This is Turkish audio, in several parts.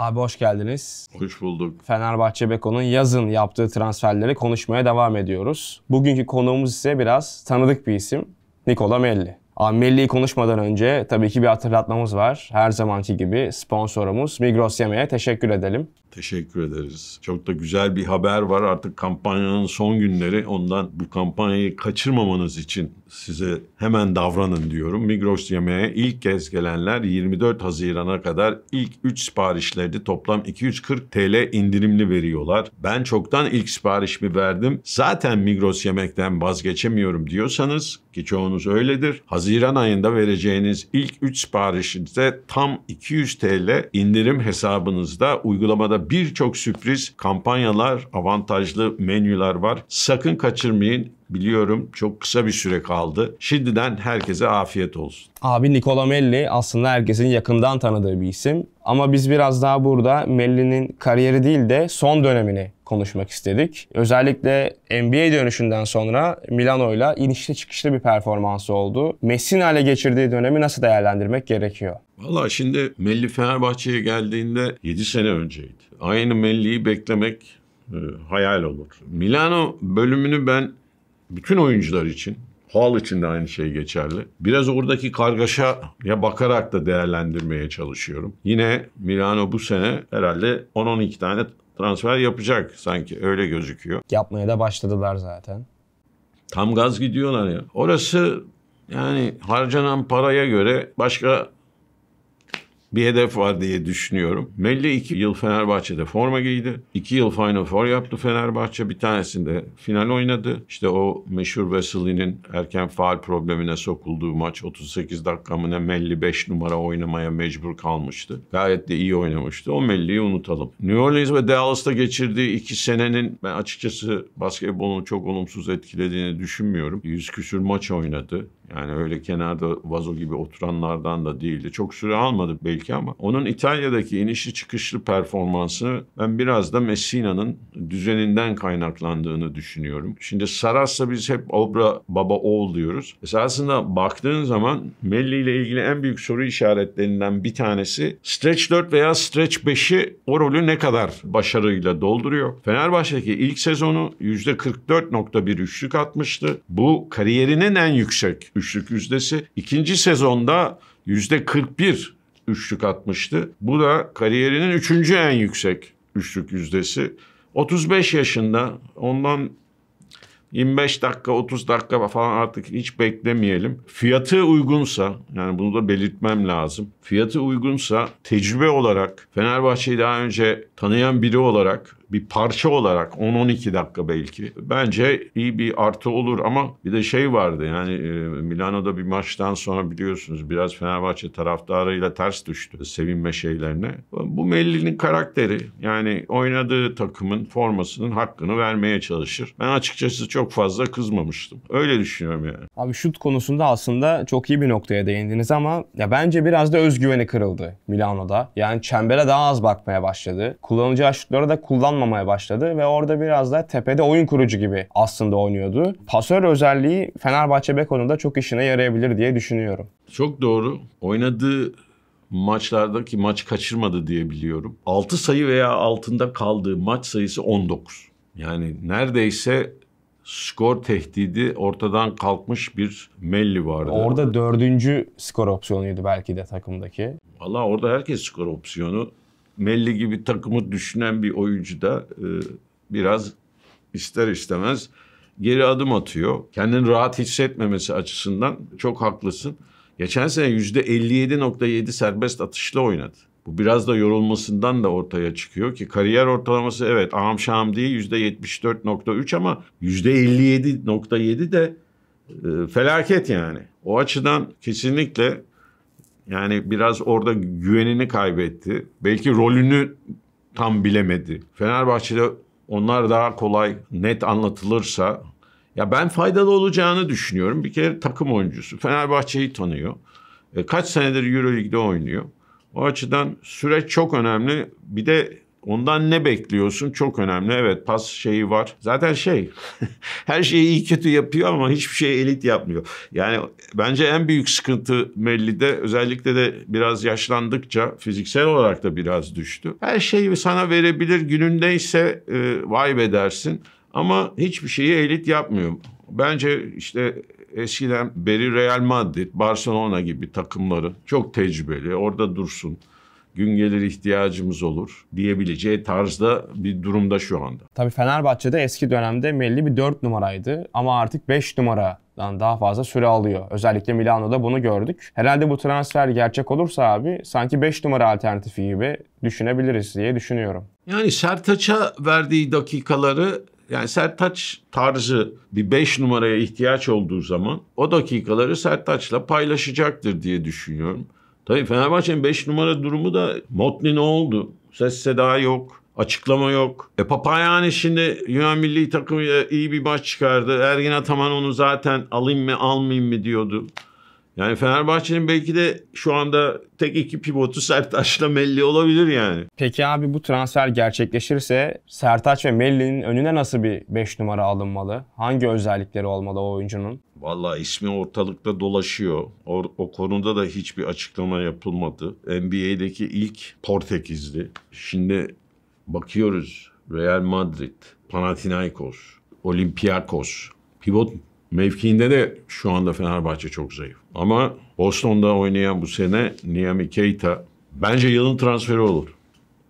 Abi hoş geldiniz. Hoş bulduk. Fenerbahçe Beko'nun yazın yaptığı transferleri konuşmaya devam ediyoruz. Bugünkü konuğumuz ise biraz tanıdık bir isim. Nikola Melli. Abi milliyi konuşmadan önce tabii ki bir hatırlatmamız var. Her zamanki gibi sponsorumuz Migros Yemeğe teşekkür edelim. Teşekkür ederiz. Çok da güzel bir haber var. Artık kampanyanın son günleri. Ondan bu kampanyayı kaçırmamanız için size hemen davranın diyorum. Migros Yemeğe ilk kez gelenler 24 Haziran'a kadar ilk 3 siparişlerde toplam 240 TL indirimli veriyorlar. Ben çoktan ilk siparişimi verdim. Zaten Migros Yemek'ten vazgeçemiyorum diyorsanız ki çoğunuz öyledir. Haziran Haziran ayında vereceğiniz ilk 3 siparişinize tam 200 TL indirim hesabınızda uygulamada birçok sürpriz kampanyalar, avantajlı menüler var. Sakın kaçırmayın. Biliyorum çok kısa bir süre kaldı. Şimdiden herkese afiyet olsun. Abi Nicola Melli aslında herkesin yakından tanıdığı bir isim. Ama biz biraz daha burada Melli'nin kariyeri değil de son dönemini konuşmak istedik. Özellikle NBA dönüşünden sonra Milano'yla inişli çıkışlı bir performansı oldu. Messi'nin hale geçirdiği dönemi nasıl değerlendirmek gerekiyor? Valla şimdi Melli Fenerbahçe'ye geldiğinde 7 sene önceydi. Aynı Melli'yi beklemek e, hayal olur. Milano bölümünü ben bütün oyuncular için Hall için de aynı şey geçerli. Biraz oradaki kargaşaya bakarak da değerlendirmeye çalışıyorum. Yine Milano bu sene herhalde 10-12 tane transfer yapacak sanki öyle gözüküyor. Yapmaya da başladılar zaten. Tam gaz gidiyorlar ya. Orası yani harcanan paraya göre başka bir hedef var diye düşünüyorum. Melli iki yıl Fenerbahçe'de forma giydi. iki yıl Final Four yaptı Fenerbahçe. Bir tanesinde final oynadı. İşte o meşhur Wesley'nin erken faal problemine sokulduğu maç 38 dakika mı ne Melli 5 numara oynamaya mecbur kalmıştı. Gayet de iyi oynamıştı. O Melli'yi unutalım. New Orleans ve Dallas'ta geçirdiği iki senenin ben açıkçası basketbolunu çok olumsuz etkilediğini düşünmüyorum. 100 küsür maç oynadı. Yani öyle kenarda vazo gibi oturanlardan da değildi. Çok süre almadı belki ama onun İtalya'daki inişli çıkışlı performansı ben biraz da Messina'nın düzeninden kaynaklandığını düşünüyorum. Şimdi Saras'la biz hep obra baba oğul diyoruz. Esasında baktığın zaman Melli ile ilgili en büyük soru işaretlerinden bir tanesi Stretch 4 veya Stretch 5'i o rolü ne kadar başarıyla dolduruyor? Fenerbahçe'deki ilk sezonu %44.1 üçlük atmıştı. Bu kariyerinin en yüksek üçlük yüzdesi. İkinci sezonda yüzde 41 üçlük atmıştı. Bu da kariyerinin üçüncü en yüksek üçlük yüzdesi. 35 yaşında ondan 25 dakika 30 dakika falan artık hiç beklemeyelim. Fiyatı uygunsa yani bunu da belirtmem lazım. Fiyatı uygunsa tecrübe olarak Fenerbahçe'yi daha önce tanıyan biri olarak bir parça olarak 10-12 dakika belki. Bence iyi bir artı olur ama bir de şey vardı yani e, Milano'da bir maçtan sonra biliyorsunuz biraz Fenerbahçe taraftarıyla ters düştü sevinme şeylerine. Bu Melli'nin karakteri yani oynadığı takımın formasının hakkını vermeye çalışır. Ben açıkçası çok fazla kızmamıştım. Öyle düşünüyorum yani. Abi şut konusunda aslında çok iyi bir noktaya değindiniz ama ya bence biraz da özgüveni kırıldı Milano'da. Yani çembere daha az bakmaya başladı. Kullanacağı şutları da kullanmadı kullanmamaya başladı ve orada biraz da tepede oyun kurucu gibi aslında oynuyordu. Pasör özelliği Fenerbahçe Beko'nun çok işine yarayabilir diye düşünüyorum. Çok doğru. Oynadığı maçlardaki maç kaçırmadı diye biliyorum. 6 sayı veya altında kaldığı maç sayısı 19. Yani neredeyse skor tehdidi ortadan kalkmış bir Melli vardı. Orada dördüncü skor opsiyonuydu belki de takımdaki. Valla orada herkes skor opsiyonu. Melli gibi takımı düşünen bir oyuncu da e, biraz ister istemez geri adım atıyor. Kendini rahat hissetmemesi açısından çok haklısın. Geçen sene %57.7 serbest atışla oynadı. Bu biraz da yorulmasından da ortaya çıkıyor ki kariyer ortalaması evet aham şaham değil %74.3 ama %57.7 de e, felaket yani. O açıdan kesinlikle yani biraz orada güvenini kaybetti. Belki rolünü tam bilemedi. Fenerbahçe'de onlar daha kolay, net anlatılırsa ya ben faydalı olacağını düşünüyorum. Bir kere takım oyuncusu. Fenerbahçe'yi tanıyor. E, kaç senedir Euroleague'de oynuyor. O açıdan süreç çok önemli. Bir de Ondan ne bekliyorsun? Çok önemli. Evet pas şeyi var. Zaten şey her şeyi iyi kötü yapıyor ama hiçbir şey elit yapmıyor. Yani bence en büyük sıkıntı Melli'de özellikle de biraz yaşlandıkça fiziksel olarak da biraz düştü. Her şeyi sana verebilir günündeyse e, vay be dersin ama hiçbir şeyi elit yapmıyor. Bence işte eskiden beri Real Madrid, Barcelona gibi takımları çok tecrübeli. Orada dursun gün gelir ihtiyacımız olur diyebileceği tarzda bir durumda şu anda. Tabii Fenerbahçe'de eski dönemde belli bir 4 numaraydı ama artık 5 numara dan daha fazla süre alıyor. Özellikle Milano'da bunu gördük. Herhalde bu transfer gerçek olursa abi sanki 5 numara alternatifi gibi düşünebiliriz diye düşünüyorum. Yani Sertaç'a verdiği dakikaları yani Sertaç tarzı bir 5 numaraya ihtiyaç olduğu zaman o dakikaları Sertaç'la paylaşacaktır diye düşünüyorum. Tabii Fenerbahçe'nin 5 numara durumu da Motli ne oldu? Ses seda yok. Açıklama yok. E Papayani şimdi Yunan milli takımıyla e, iyi bir maç çıkardı. Ergin Ataman onu zaten alayım mı almayayım mı diyordu. Yani Fenerbahçe'nin belki de şu anda tek iki pivotu Sertaç'la Melli olabilir yani. Peki abi bu transfer gerçekleşirse Sertaç ve Melli'nin önüne nasıl bir 5 numara alınmalı? Hangi özellikleri olmalı o oyuncunun? Valla ismi ortalıkta dolaşıyor. O, o konuda da hiçbir açıklama yapılmadı. NBA'deki ilk Portekizli. Şimdi bakıyoruz Real Madrid, Panathinaikos, Olympiakos. Pivot Mevkiinde de şu anda Fenerbahçe çok zayıf. Ama Boston'da oynayan bu sene Niami Keita bence yılın transferi olur.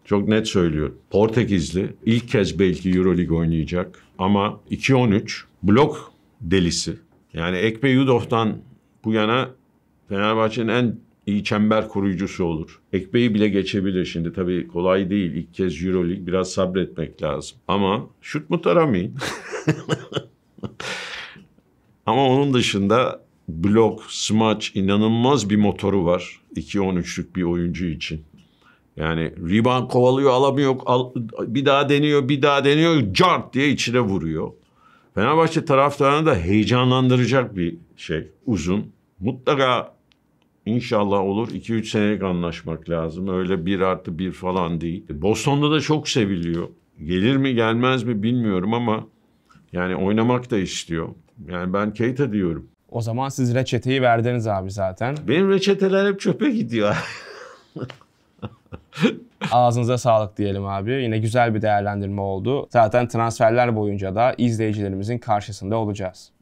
Çok net söylüyorum. Portekizli ilk kez belki Euroleague oynayacak ama 2-13 blok delisi. Yani Ekpe Yudov'dan bu yana Fenerbahçe'nin en iyi çember kuruyucusu olur. Ekbe'yi bile geçebilir şimdi. Tabii kolay değil. İlk kez Euroleague biraz sabretmek lazım. Ama şut mu taramayın? Ama onun dışında blok, smaç inanılmaz bir motoru var. 2-13'lük bir oyuncu için. Yani riban kovalıyor alamıyor al, bir daha deniyor bir daha deniyor cart diye içine vuruyor. Fenerbahçe taraftarını da heyecanlandıracak bir şey uzun. Mutlaka inşallah olur 2-3 senelik anlaşmak lazım öyle bir artı bir falan değil. Boston'da da çok seviliyor. Gelir mi gelmez mi bilmiyorum ama yani oynamak da istiyor. Yani ben Keita diyorum. O zaman siz reçeteyi verdiniz abi zaten. Benim reçeteler hep çöpe gidiyor. Ağzınıza sağlık diyelim abi. Yine güzel bir değerlendirme oldu. Zaten transferler boyunca da izleyicilerimizin karşısında olacağız.